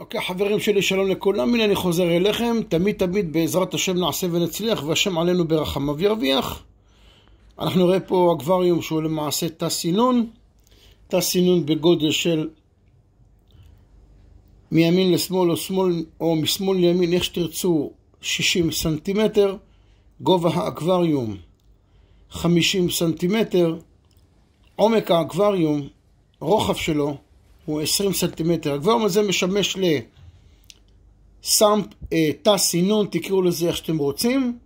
אוקיי, okay, חברים שלי, שלום לכולם, הנה אני חוזר אליכם, תמיד תמיד בעזרת השם נעשה ונצליח, והשם עלינו ברחמיו ירוויח. אנחנו רואים פה אקווריום שהוא למעשה תא סינון, תא סינון בגודל של מימין לשמאל או, שמאל, או משמאל לימין, איך שתרצו, 60 סנטימטר, גובה האקווריום 50 סנטימטר, עומק האקווריום, רוחב שלו הוא 20 סנטימטר. הגבוהום הזה משמש לסאמפ, אה, תא סינון, תקראו לזה איך שאתם רוצים,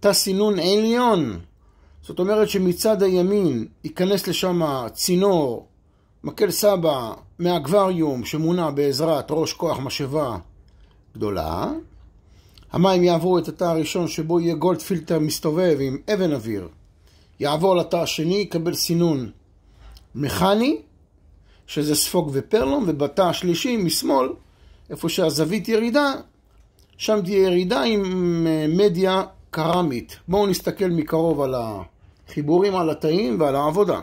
תא סינון עליון. זאת אומרת שמצד הימין ייכנס לשם צינור, מקל סבא מהאקווריום שמונע בעזרת ראש כוח משאבה גדולה. המים יעברו את התא הראשון שבו יהיה גולד פילטר מסתובב עם אבן אוויר. יעבור לתא השני, יקבל סינון מכני, שזה ספוג ופרלום, ובתא השלישי משמאל, איפה שהזווית ירידה, שם תהיה ירידה עם אה, מדיה קרמית. בואו נסתכל מקרוב על החיבורים, על התאים ועל העבודה.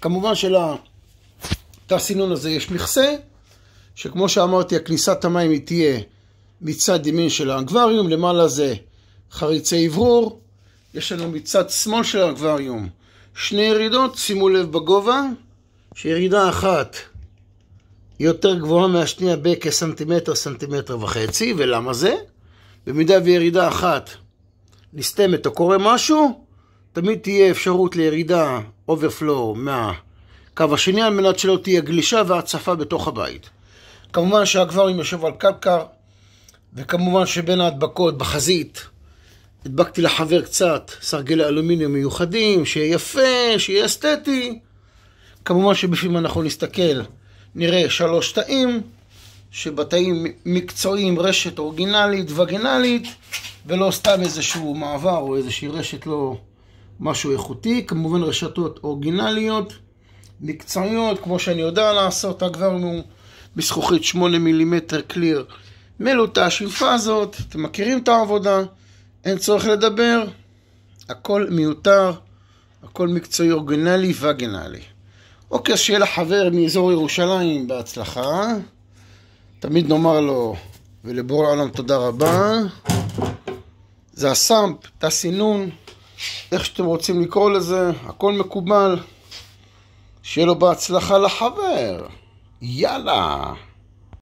כמובן שלתא סינון הזה יש מכסה, שכמו שאמרתי, הכניסת המים היא תהיה מצד ימין של האקווריום, למעלה זה חריצי אוורור, יש לנו מצד שמאל של האקווריום שני ירידות, שימו לב בגובה, שירידה אחת יותר גבוהה מהשנייה בכסנטימטר, סנטימטר וחצי, ולמה זה? במידה וירידה אחת נסתמת או קורה משהו, תמיד תהיה אפשרות לירידה אוברפלואו מהקו השני על מנת שלא תהיה גלישה והצפה בתוך הבית. כמובן שהגברים יושב על קלקר, וכמובן שבין ההדבקות בחזית הדבקתי לחבר קצת סרגלי אלומיניום מיוחדים, שיהיה יפה, שיהיה אסתטי. כמובן שבפנים אנחנו נסתכל, נראה שלוש תאים, שבתאים מקצועיים רשת אורגינלית וגינלית, ולא סתם איזשהו מעבר או איזושהי רשת לא משהו איכותי, כמובן רשתות אורגינליות, מקצועיות, כמו שאני יודע לעשות, עברנו בזכוכית 8 מילימטר קליר מלוטש עם פאזות, אתם מכירים את העבודה, אין צורך לדבר, הכל מיותר, הכל מקצועי אורגינלי וגינלי. אוקיי, שיהיה לחבר מאזור ירושלים בהצלחה. תמיד נאמר לו ולבורא העולם תודה רבה. זה הסאמפ, תא סינון, איך שאתם רוצים לקרוא לזה, הכל מקובל. שיהיה לו בהצלחה לחבר. יאללה.